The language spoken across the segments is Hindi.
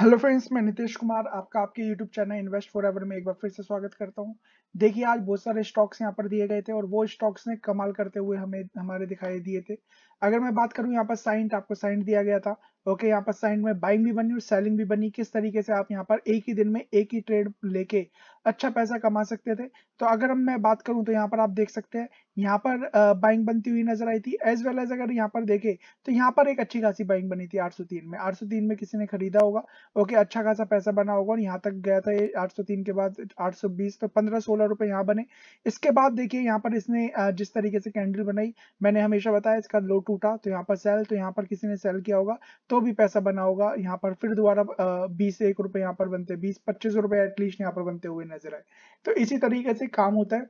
हेलो फ्रेंड्स मैं नीतीश कुमार आपका आपके YouTube channel invest forever में एक बार फिर से स्वागत करता हूं देखिए आज बहुत सारे स्टॉक्स यहां पर दिए गए थे और वो स्टॉक्स ने कमाल करते हुए हमें हमारे दिखाई दिए थे अगर मैं बात करूं यहां पर साइंट आपको साइंट दिया गया था ओके यहाँ पर साइंट में बाइंग भी बनी और सेलिंग भी बनी किस तरीके से आप यहाँ पर एक ही दिन में एक ही ट्रेड लेके अच्छा पैसा कमा सकते थे तो अगर मैं बात करूँ तो यहाँ पर आप देख सकते हैं यहाँ पर बाइंग बनती हुई नजर आई थी एज वेल एज अगर यहाँ पर देखे तो यहाँ पर एक अच्छी खासी बाइंग बनी थी 803 में 803 में किसी ने खरीदा होगा ओके अच्छा खासा पैसा बना होगा और यहाँ तक गया था ये 803 के बाद 820 तो 15 सोलह रुपए यहाँ बने इसके बाद देखिए यहाँ पर इसने जिस तरीके से कैंडल बनाई मैंने हमेशा बताया इसका लो टूटा तो यहाँ पर सेल तो यहाँ पर किसी ने सेल किया होगा तो भी पैसा बना होगा यहाँ पर फिर दोबारा बीस एक रुपए यहाँ पर बनते बीस पच्चीस रुपए एटलीस्ट यहाँ पर बनते हुए नजर आए तो इसी तरीके से काम होता है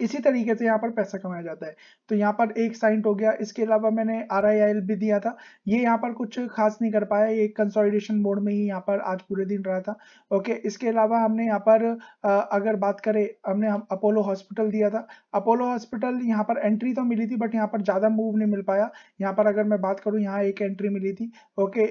इसी तरीके से यहाँ पर पैसा कमाया जाता है तो यहाँ पर एक साइंट हो गया इसके अलावा मैंने आर आई एल भी दिया था ये यहाँ पर कुछ खास नहीं कर पाया ये कंसोलिडेशन मोड में ही यहाँ पर आज पूरे दिन रहा था ओके इसके अलावा हमने यहाँ पर अगर बात करें हमने हम अपोलो हॉस्पिटल दिया था अपोलो हॉस्पिटल यहाँ पर एंट्री तो मिली थी बट यहाँ पर ज़्यादा मूव नहीं मिल पाया यहाँ पर अगर मैं बात करूँ यहाँ एक एंट्री मिली थी ओके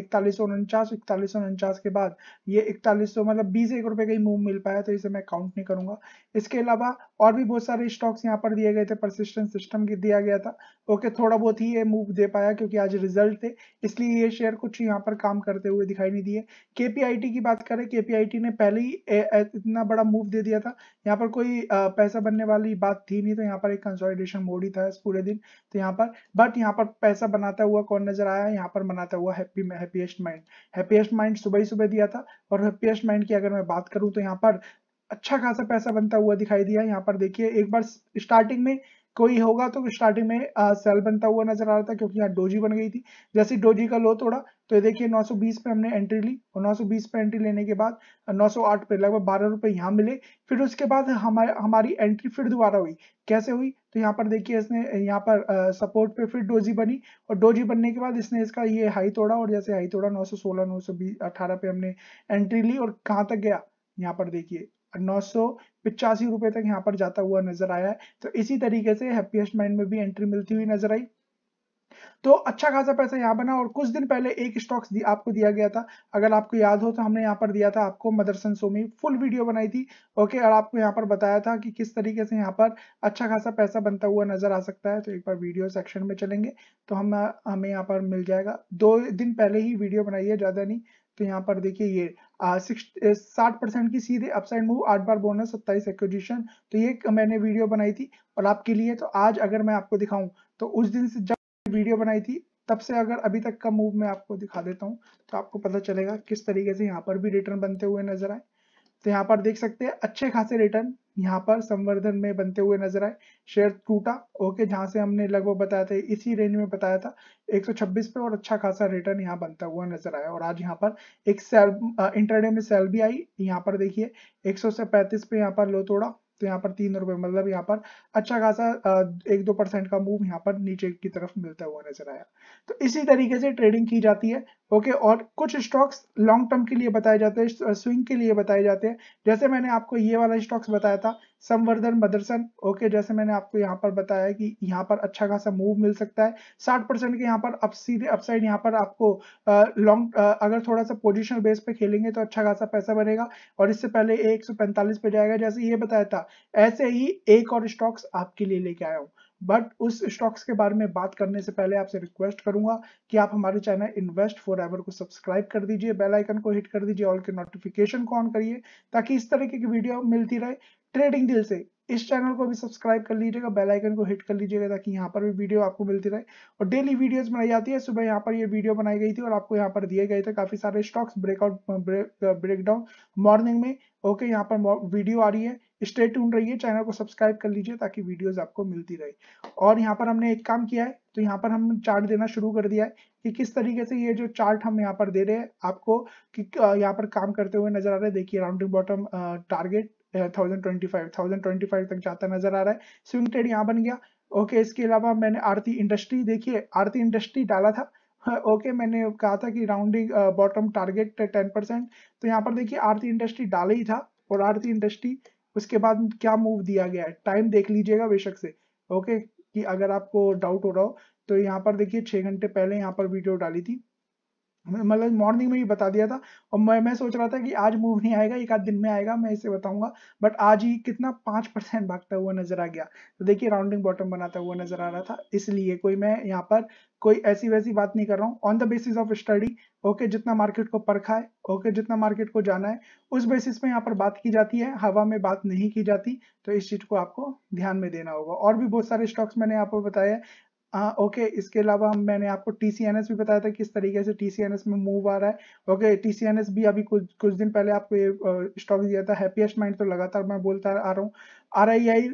इकतालीस सौ उनचास इकतालीस सौ उनचास के बाद ये इकतालीस सौ मतलब बीस एक रुपये का ही मूव मिल पाया तो इसे मैं काउंट नहीं करूंगा इसके अलावा और भी बहुत सारे स्टॉक्स यहाँ पर दिए गए थे परसिस्टेंट सिस्टम की दिया गया था ओके okay, थोड़ा बहुत ही ये मूव दे पाया क्योंकि आज रिजल्ट थे इसलिए ये शेयर कुछ यहाँ पर काम करते हुए दिखाई नहीं दिए केपीआईटी की बात करें केपीआईटी ने पहले ही ए, ए, इतना बड़ा मूव दे दिया था यहाँ पर कोई आ, पैसा बनने वाली बात थी नहीं तो यहाँ पर एक कंसोलिडेशन मोड ही था इस पूरे दिन तो यहाँ पर बट यहाँ पर पैसा बनाता हुआ कौन नजर आया यहाँ पर बनाता हुआ happy happiest mind happiest mind सुबह ही सुबह दिया था और हैप्पीएस्ट माइंड की अगर मैं बात करूँ तो यहाँ पर अच्छा खासा पैसा बनता हुआ दिखाई दिया यहाँ पर देखिए एक बार स्टार्टिंग में कोई होगा तो स्टार्टिंग में आ, सेल बनता हुआ नजर आ रहा था क्योंकि यहाँ डोजी बन गई थी जैसे डोजी का लो तोड़ा तो ये देखिए 920 पे हमने एंट्री ली और 920 पे एंट्री लेने के बाद 908 पे लगभग बारह रुपए यहाँ मिले फिर उसके बाद हमारे हमारी एंट्री फिर दोबारा हुई कैसे हुई तो यहाँ पर देखिए इसने यहाँ पर सपोर्ट पे फिर डोजी बनी और डोजी बनने के बाद इसने इसका ये हाई तोड़ा और जैसे हाई तोड़ा नौ सौ पे हमने एंट्री ली और कहाँ तक गया यहाँ पर देखिए नौ सौ पिचासी रुपए तक यहाँ पर जाता हुआ नजर आया है तो इसी तरीके से हैप्पीएस्ट माइंड में भी एंट्री मिलती हुई नजर आई तो अच्छा खासा पैसा यहाँ बना और कुछ दिन पहले एक स्टॉक दि, आपको दिया गया था अगर आपको याद हो तो हमने यहाँ पर दिया था आपको मदरसन सोमी फुल वीडियो बनाई थी ओके और आपको यहाँ पर बताया था कि किस तरीके से यहाँ पर अच्छा खासा पैसा बनता हुआ नजर आ सकता है तो एक बार वीडियो सेक्शन में चलेंगे तो हम हमें यहाँ पर मिल जाएगा दो दिन पहले ही वीडियो बनाई है ज्यादा नहीं तो यहाँ पर देखिए ये साठ परसेंट की सीधे अपसाइड मूव आठ बार बोनस सत्ताईस एक्विजिशन तो ये मैंने वीडियो बनाई थी और आपके लिए तो आज अगर मैं आपको दिखाऊं तो उस दिन से जब वीडियो बनाई थी तब से अगर अभी तक का मूव मैं आपको दिखा देता हूं तो आपको पता चलेगा किस तरीके से यहाँ पर भी रिटर्न बनते हुए नजर आए तो यहाँ पर देख सकते हैं अच्छे खासे रिटर्न यहाँ पर संवर्धन में बनते हुए नजर आए शेयर टूटा ओके जहां से हमने लगभग बताया था इसी रेंज में बताया था 126 पे और अच्छा खासा रिटर्न यहाँ बनता हुआ नजर आया और आज यहाँ पर एक सेल इंटरडे में सेल भी आई यहाँ पर देखिए 100 से पे यहाँ पर लो तोड़ा तो यहाँ पर तीन रुपए मतलब यहाँ पर अच्छा खासा एक दो परसेंट का मूव यहाँ पर नीचे की तरफ मिलता हुआ नजर आया तो इसी तरीके से ट्रेडिंग की जाती है ओके okay, और कुछ स्टॉक्स लॉन्ग टर्म के लिए बताए जाते हैं स्विंग के लिए बताए जाते हैं जैसे मैंने आपको ये वाला स्टॉक्स बताया था संवर्धन मदरसन ओके okay, जैसे मैंने आपको यहाँ पर बताया कि यहाँ पर अच्छा खासा मूव मिल सकता है 60 परसेंट के यहाँ पर अप सीधे अपसाइड यहाँ पर आपको लॉन्ग अगर थोड़ा सा पोजिशन बेस पे खेलेंगे तो अच्छा खासा पैसा बनेगा और इससे पहले एक पे जाएगा जैसे ये बताया था ऐसे ही एक और स्टॉक्स आपके लिए लेके आया हूँ बट उस स्टॉक्स के बारे में बात करने से पहले आपसे रिक्वेस्ट करूंगा कि आप हमारे चैनल इन्वेस्ट फॉर एवर को सब्सक्राइब कर दीजिए बेल आइकन को हिट कर दीजिए ऑल के नोटिफिकेशन को ऑन करिए ताकि इस तरीके की वीडियो मिलती रहे ट्रेडिंग डील से इस चैनल को भी सब्सक्राइब कर लीजिएगा बेल आइकन को हिट कर लीजिएगा ताकि यहाँ पर भी वीडियो आपको मिलती रहे और डेली वीडियोस बनाई जाती है सुबह यहाँ पर ये यह वीडियो बनाई गई थी और आपको यहाँ पर दिए गए थे काफी सारे स्टॉक्स ब्रेकआउट ब्रेकडाउन मॉर्निंग में ओके यहाँ पर वीडियो आ रही है स्टे ट्यून रहिए चैनल को सब्सक्राइब कर लीजिए ताकि वीडियोस आपको मिलती रहे और यहाँ पर हमने एक काम किया है तो यहाँ पर हम चार्ट देना शुरू कर दिया है कि किस तरीके से ये जो चार्ट हम यहाँ पर दे रहे हैं आपको कि यहाँ पर काम करते हुए नजर आ रहे हैं देखिए rounding bottom target thousand twenty तक जाता नजर आ रहा है स्विंग ट्रेड यहाँ बन गया ओके इसके अलावा मैंने आरती इंडस्ट्री देखिए आरती इंडस्ट्री डाला था ओके okay, मैंने कहा था कि rounding bottom target ten percent तो यहाँ पर देखिए आरती इंडस्ट्री डाला ही था और आरती इंडस्ट्री उसके बाद क्या मूव दिया गया है टाइम देख लीजिएगा बेशक से ओके कि अगर आपको डाउट हो रहा हो तो यहाँ पर देखिए छह घंटे पहले यहाँ पर वीडियो डाली थी मतलब मॉर्निंग में ही बता दिया था और मैं मैं सोच रहा था कि आज मूव नहीं आएगा एक आध दिन में आएगा मैं इसे बताऊंगा बट आज ही कितना पांच परसेंट भागता हुआ नजर आ गया तो देखिए राउंडिंग बॉटम बनाता हुआ नजर आ रहा था इसलिए कोई मैं यहाँ पर कोई ऐसी वैसी बात नहीं कर रहा हूँ on the basis of study okay जितना मार्केट को परखा है ओके okay, जितना मार्केट को जाना है उस बेसिस पे यहाँ पर बात की जाती है हवा में बात नहीं की जाती तो इस चीज को आपको ध्यान में देना होगा और भी बहुत सारे स्टॉक्स मैंने यहाँ पर बताया हाँ ओके इसके अलावा हम मैंने आपको टी भी बताया था किस तरीके से टी में मूव आ रहा है ओके टी भी अभी कुछ कुछ दिन पहले आपको ये स्टॉक दिया था हैप्पीएस्ट माइंड तो लगातार मैं बोलता आ रहा हूँ आर आई आई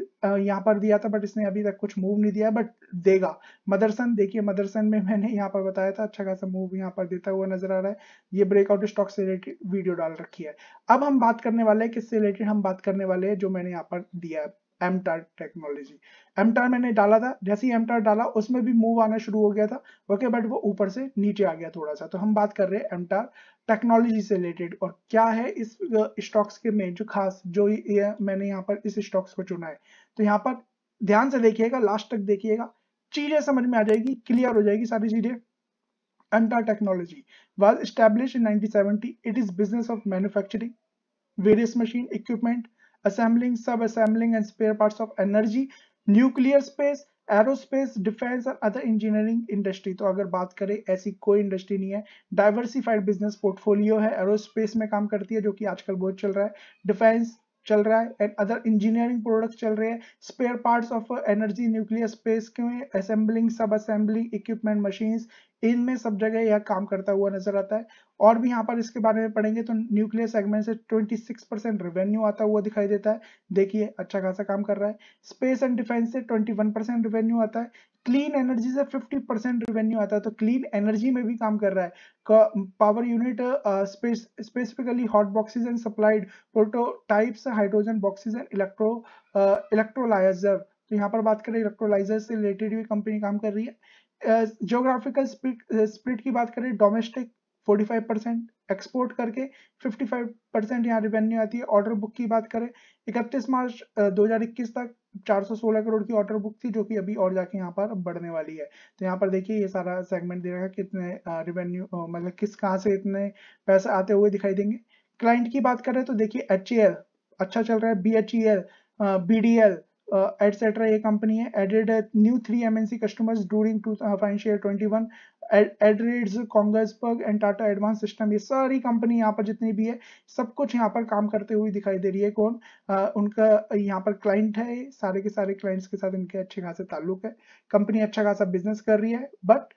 यहाँ पर दिया था बट इसने अभी तक कुछ मूव नहीं दिया बट देगा मदरसन देखिए मदरसन में मैंने यहाँ पर बताया था अच्छा खासा मूव यहाँ पर देता हुआ नजर आ रहा है ये ब्रेकआउट स्टॉक से रिलेटेड वीडियो डाल रखी है अब हम बात करने वाले हैं किससे रिलेटेड हम बात करने वाले हैं जो मैंने यहाँ पर दिया है एमटार टेक्नोलॉजी एमटार मैंने डाला था जैसे ही एमटार डाला उसमें भी मूव आना शुरू हो गया था ओके बट वो ऊपर से नीचे आ गया थोड़ा सा तो हम बात कर रहे हैं एमटार टेक्नोलॉजी से रिलेटेड और क्या है इस स्टॉक्स के में जो खास जो ये मैंने यहाँ पर इस स्टॉक्स को चुना है तो यहाँ पर ध्यान से देखिएगा लास्ट तक देखिएगा चीजें समझ में आ जाएगी क्लियर हो जाएगी सारी चीजें Anta Technology was established in 1970. It is business of manufacturing various machine equipment assembling, sub-assembling and spare parts of energy, nuclear space, aerospace defence और अदर इंजीनियरिंग इंडस्ट्री तो अगर बात करें ऐसी कोई इंडस्ट्री नहीं है डाइवर्सिफाइड बिजनेस पोर्टफोलियो है एरोस्पेस में काम करती है जो कि आजकल बहुत चल रहा है डिफेंस चल रहा है एंड अदर इंजीनियरिंग प्रोडक्ट्स चल रहे हैं spare parts of energy nuclear space के assembling sub assembling equipment machines इनमें सब जगह यह काम करता हुआ नजर आता है और भी यहाँ पर इसके बारे में पढ़ेंगे तो न्यूक्लियर सेगमेंट से 26 परसेंट रेवेन्यू आता हुआ दिखाई देता है देखिए अच्छा खासा काम कर रहा है स्पेस एंड डिफेंस से 21 परसेंट रेवेन्यू आता है क्लीन एनर्जी से 50 परसेंट रेवेन्यू आता है तो क्लीन एनर्जी में भी काम कर रहा है power unit space specifically hot boxes and supplied prototypes hydrogen boxes and electro electrolyser तो यहाँ पर बात करें इलेक्ट्रोलाइजर से रिलेटेड भी कंपनी काम कर रही है जोग्राफिकल स्प्लिट uh, की बात करें डोमेस्टिक 45 परसेंट एक्सपोर्ट करके 55 परसेंट यहाँ रिवेन्यू आती है ऑर्डर बुक की बात करें 31 मार्च 2021 uh, तक 416 करोड़ की ऑर्डर बुक थी जो कि अभी और जाके यहाँ पर बढ़ने वाली है तो यहाँ पर देखिए ये सारा सेगमेंट दे रहा है कितने रिवेन्यू uh, मतलब किस कहाँ से इतने पैसे आते हुए दिखाई देंगे क्लाइंट की बात करें तो देखिए एच e अच्छा चल रहा है B H E L B D L etcetera uh, ये कंपनी है added new three MNC customers during to uh, financial year Kongsberg and Tata advance system ये सारी कंपनी यहाँ पर जितनी भी है सब कुछ यहाँ पर काम करते हुए दिखाई दे रही है कौन uh, उनका यहाँ पर क्लाइंट है सारे के सारे क्लाइंट्स के साथ इनके अच्छे खासे ताल्लुक है कंपनी अच्छा खासा बिजनेस कर रही है बट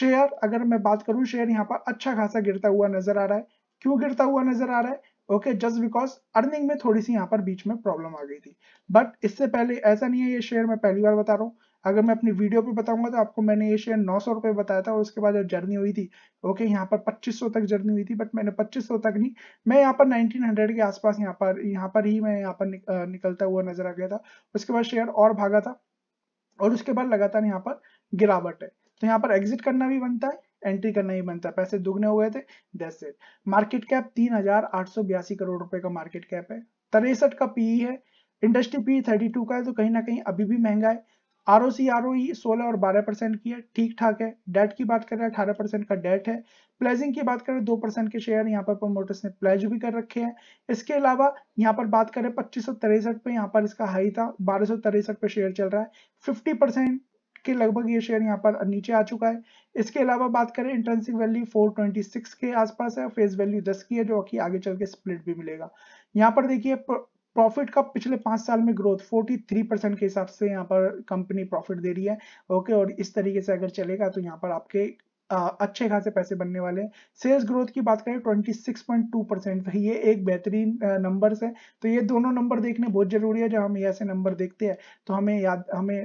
शेयर अगर मैं बात करूँ शेयर यहाँ पर अच्छा खासा गिरता हुआ नजर आ रहा है क्यों गिरता हुआ नजर आ रहा है ओके जस्ट बिकॉज अर्निंग में थोड़ी सी यहाँ पर बीच में प्रॉब्लम आ गई थी बट इससे पहले ऐसा नहीं है ये शेयर मैं पहली बार बता रहा हूँ अगर मैं अपनी वीडियो पे बताऊंगा तो आपको मैंने ये शेयर नौ सौ रुपये बताया था और उसके बाद जो जर्नी हुई थी ओके यहाँ पर पच्चीस सौ तक जर्नी हुई थी बट मैंने पच्चीस सौ तक नहीं मैं यहाँ पर नाइनटीन हंड्रेड के आसपास यहाँ पर यहाँ पर ही मैं यहाँ पर निक, निकलता हुआ नजर आ गया था उसके बाद शेयर और भागा था और उसके बाद लगातार यहाँ पर गिरावट है तो यहाँ पर एग्जिट करना भी बनता है एंट्री करना ही बनता है पैसे दुगने हो गए थे दैट्स इट मार्केट कैप तीन हजार आठ सौ बयासी करोड़ रुपए का मार्केट कैप है तिरसठ का पीई e है इंडस्ट्री पी थर्टी टू का है तो कहीं ना कहीं अभी भी महंगा है R O C R O सोलह और बारह परसेंट की है ठीक ठाक है डेट की बात करें अठारह परसेंट का डेट है प्लेजिंग की बात करें दो परसेंट के शेयर यहाँ पर प्रमोटर्स ने प्लेज भी कर रखे हैं इसके अलावा यहाँ पर बात करें पच्चीस सौ तिरसठ पे यहाँ पर इसका हाई था बारह सौ तिरसठ पे शेयर चल रहा है फिफ्टी परसेंट के लगभग ये शेयर यहाँ पर नीचे आ चुका है इसके अलावा बात करें इंट्रेंसिक वैल्यू 426 के आसपास है फेस वैल्यू 10 की है जो कि आगे चल के स्प्लिट भी मिलेगा यहाँ पर देखिए प्रॉफिट का पिछले पांच साल में ग्रोथ 43 परसेंट के हिसाब से यहाँ पर कंपनी प्रॉफिट दे रही है ओके और इस तरीके से अगर चलेगा तो यहाँ पर आपके अच्छे खासे पैसे बनने वाले हैं सेल्स ग्रोथ की बात करें 26.2 परसेंट ये एक बेहतरीन नंबर्स है तो ये दोनों नंबर देखने बहुत जरूरी है जब हम ऐसे नंबर देखते हैं तो हमें याद हमें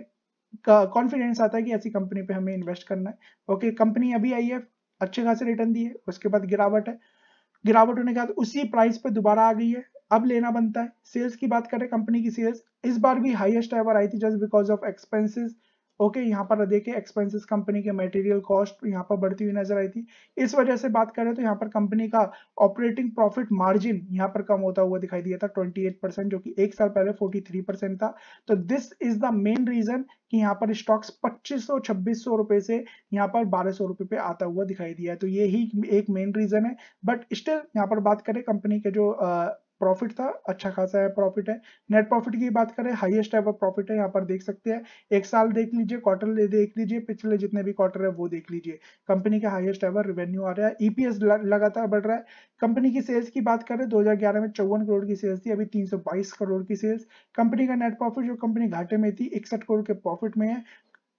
कॉन्फिडेंस आता है कि ऐसी कंपनी पे हमें इन्वेस्ट करना है ओके okay, कंपनी अभी आई है अच्छे खासे रिटर्न दिए उसके बाद गिरावट है गिरावट होने के बाद उसी प्राइस पर दोबारा आ गई है अब लेना बनता है सेल्स की बात करें कंपनी की सेल्स इस बार भी हाईएस्ट एवर आई थी just because of expenses okay okay, यहाँ पर देखिए एक्सपेंसेस कंपनी के मटेरियल कॉस्ट यहाँ पर बढ़ती हुई नजर आई थी इस वजह से बात करें तो यहाँ पर कंपनी का ऑपरेटिंग प्रॉफिट मार्जिन यहाँ पर कम होता हुआ दिखाई दिया था 28 परसेंट जो कि एक साल पहले 43 परसेंट था तो this is the main reason कि यहाँ पर स्टॉक्स 2500 2600 रुपए से यहाँ पर बारह रुपए पे आता हुआ दिखाई दिया तो ये ही एक मेन रीजन है बट स्टिल यहाँ पर बात करें कंपनी के जो आ, प्रॉफिट था अच्छा खासा है प्रॉफिट है नेट प्रॉफिट की बात करें हाईएस्ट एवर प्रॉफिट है यहाँ पर देख सकते हैं एक साल देख लीजिए क्वार्टर देख लीजिए पिछले जितने भी क्वार्टर है वो देख लीजिए कंपनी का हाईएस्ट एवर रेवेन्यू आ रहा है ईपीएस e लगातार बढ़ रहा है कंपनी की सेल्स की बात करें दो में चौवन करोड़ की सेल्स थी अभी तीन करोड़ की सेल्स कंपनी का नेट प्रॉफिट जो कंपनी घाटे में थी इकसठ करोड़ के प्रॉफिट में है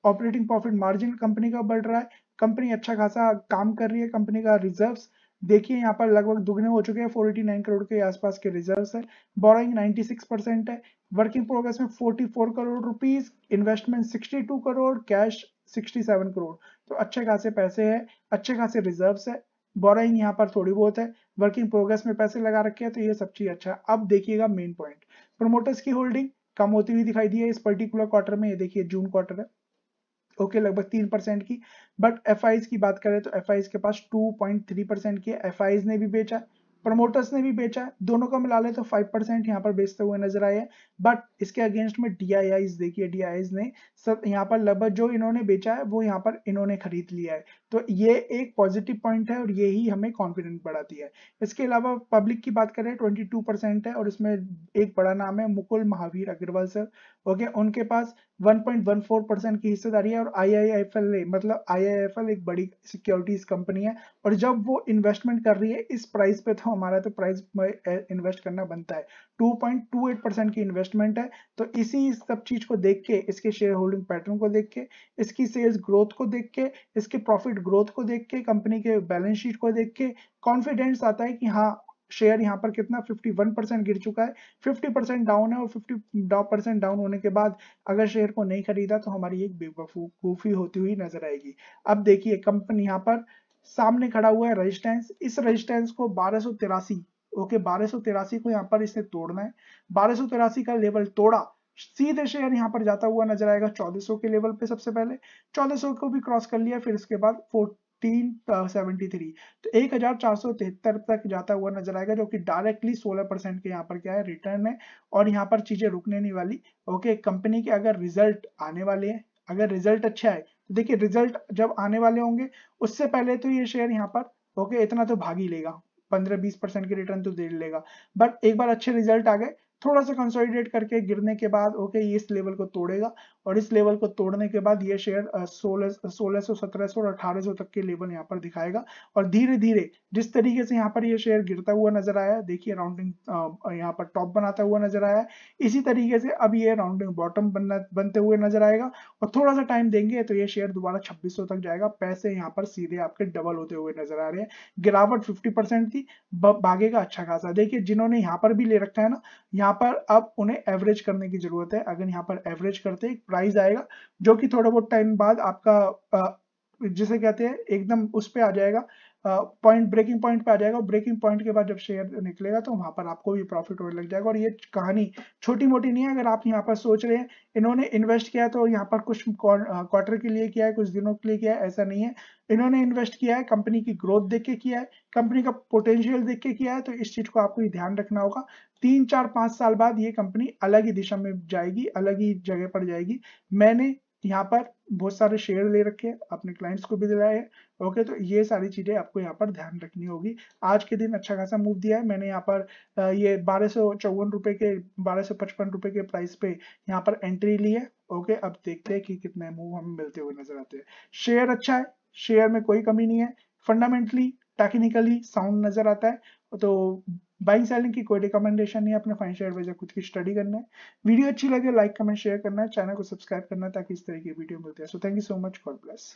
ऑपरेटिंग प्रॉफिट मार्जिन कंपनी का बढ़ रहा है कंपनी अच्छा खासा काम कर रही है कंपनी का रिजर्व्स देखिए यहाँ पर लगभग दुगने हो चुके हैं 489 करोड़ के आसपास के रिजर्व्स है बोरोइंग 96 परसेंट है वर्किंग प्रोग्रेस में 44 crore rupees investment 62 crore cash 67 crore तो अच्छे खासे पैसे हैं अच्छे खासे रिजर्व्स है बोरोइंग यहाँ पर थोड़ी बहुत है वर्किंग प्रोग्रेस में पैसे लगा रखे हैं तो ये सब चीज अच्छा अब देखिएगा मेन पॉइंट प्रोमोटर्स की होल्डिंग कम होती हुई दिखाई दी है इस पर्टिकुलर क्वार्टर में ये देखिए जून क्वार्टर है ओके लगभग तीन परसेंट की बट एफ की बात करें तो एफ के पास टू पॉइंट थ्री परसेंट की एफ ने भी बेचा प्रमोटर्स ने भी बेचा है दोनों को मिला ले तो फाइव परसेंट यहाँ पर बेचते हुए नजर आए हैं बट इसके अगेंस्ट में डी आई आईज देखिए डी आई आईज ने सब यहाँ पर लगभग जो इन्होंने बेचा है वो यहाँ पर इन्होंने खरीद लिया है तो ये एक पॉजिटिव पॉइंट है और ये ही हमें कॉन्फिडेंट बढ़ाती है इसके अलावा पब्लिक की बात करें ट्वेंटी टू परसेंट है और इसमें एक बड़ा नाम है मुकुल महावीर अग्रवाल सर ओके उनके पास वन परसेंट की हिस्सेदारी है और आई मतलब आई एक बड़ी सिक्योरिटीज कंपनी है और जब वो इन्वेस्टमेंट कर रही है इस प्राइस पे तो हमारा तो प्राइस इन्वेस्ट करना बनता है 2.28 परसेंट की इन्वेस्टमेंट है तो इसी सब चीज को देख के इसके शेयर होल्डिंग पैटर्न को देख के इसकी सेल्स ग्रोथ को देख के इसके प्रॉफिट ग्रोथ को देख के कंपनी के बैलेंस शीट को देख के कॉन्फिडेंस आता है कि हाँ शेयर यहाँ पर कितना 51 परसेंट गिर चुका है 50 परसेंट डाउन है और 50 परसेंट डाउन होने के बाद अगर शेयर को नहीं खरीदा तो हमारी एक बेवकूफ़ी होती हुई नजर आएगी अब देखिए कंपनी यहाँ पर सामने खड़ा हुआ है रेजिस्टेंस इस रेजिस्टेंस को बारह ओके बारह को यहाँ पर इसने तोड़ना है बारह का लेवल तोड़ा सीधे शेयर यहाँ पर जाता हुआ नजर आएगा 1400 के लेवल पे सबसे पहले 1400 को भी क्रॉस कर लिया फिर इसके बाद 1473 uh, तो 1473 तक जाता हुआ नजर आएगा जो कि डायरेक्टली 16 परसेंट के यहाँ पर क्या है रिटर्न है और यहाँ पर चीजें रुकने नहीं वाली ओके कंपनी के अगर रिजल्ट आने वाले हैं अगर रिजल्ट अच्छा है देखिए रिजल्ट जब आने वाले होंगे उससे पहले तो ये शेयर यहाँ पर ओके इतना तो भाग ही लेगा पंद्रह बीस परसेंट के रिटर्न तो दे लेगा बट एक बार अच्छे रिजल्ट आ गए थोड़ा सा कंसोलिडेट करके गिरने के बाद ओके ये इस लेवल को तोड़ेगा और इस लेवल को तोड़ने के बाद ये शेयर सोलह सोलह सौ सत्रह सौ और अठारह सौ तक के लेवल यहाँ पर दिखाएगा और धीरे धीरे जिस तरीके से यहाँ पर ये शेयर गिरता हुआ नजर आया देखिए राउंडिंग यहाँ पर टॉप बनाता हुआ नजर आया इसी तरीके से अब ये राउंडिंग बॉटम बनते हुए नजर आएगा और थोड़ा सा टाइम देंगे तो ये शेयर दोबारा छब्बीस तक जाएगा पैसे यहाँ पर सीधे आपके डबल होते हुए नजर आ रहे हैं गिरावट फिफ्टी थी भागेगा अच्छा खासा देखिए जिन्होंने यहाँ पर भी ले रखा है ना यहाँ पर अब उन्हें एवरेज करने की जरूरत है अगर यहाँ पर एवरेज करते प्राइस प्राइस आएगा जो कि थोड़ा बहुत टाइम बाद आपका जिसे कहते हैं एकदम उस पर आ जाएगा पॉइंट ब्रेकिंग पॉइंट पे आ जाएगा ब्रेकिंग पॉइंट के बाद जब शेयर निकलेगा तो वहां पर आपको भी प्रॉफिट होने लग जाएगा और ये कहानी छोटी मोटी नहीं है अगर आप यहाँ पर सोच रहे हैं इन्होंने इन्वेस्ट किया तो यहाँ पर कुछ क्वार्टर के लिए किया है कुछ दिनों के लिए किया है ऐसा नहीं है इन्होंने इन्वेस्ट किया है कंपनी की ग्रोथ देख के किया है कंपनी का पोटेंशियल देख के किया है तो इस चीज को आपको ध्यान रखना होगा तीन चार पांच साल बाद ये कंपनी अलग ही दिशा में जाएगी अलग ही जगह पर जाएगी मैंने यहाँ पर बहुत सारे शेयर ले रखे हैं अपने क्लाइंट्स को भी दिलाए हैं ओके तो ये सारी चीजें आपको यहाँ पर ध्यान रखनी होगी आज के दिन अच्छा खासा मूव दिया है मैंने यहाँ पर ये बारह सौ चौवन रुपए के बारह सौ पचपन रुपए के प्राइस पे यहाँ पर एंट्री ली है ओके अब देखते हैं कि कितने मूव हमें मिलते हुए नजर आते हैं शेयर अच्छा है शेयर में कोई कमी नहीं है फंडामेंटली टेक्निकली साउंड नजर आता है तो बाइंग सेलिंग की कोई रिकमेंडेशन नहीं अपने फाइनेंशियल एडवाइजर खुद की स्टडी करना है वीडियो अच्छी लगे लाइक कमेंट शेयर करना है चैनल को सब्सक्राइब करना है ताकि इस तरह की वीडियो मिलती है so thank you so much God bless